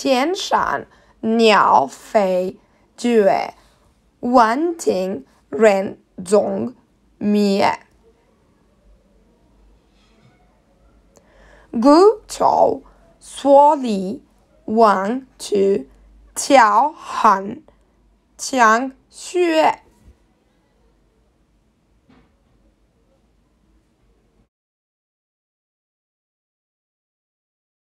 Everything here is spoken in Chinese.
天上鸟飞绝，万径人踪灭。孤舟蓑笠翁，独钓寒江雪。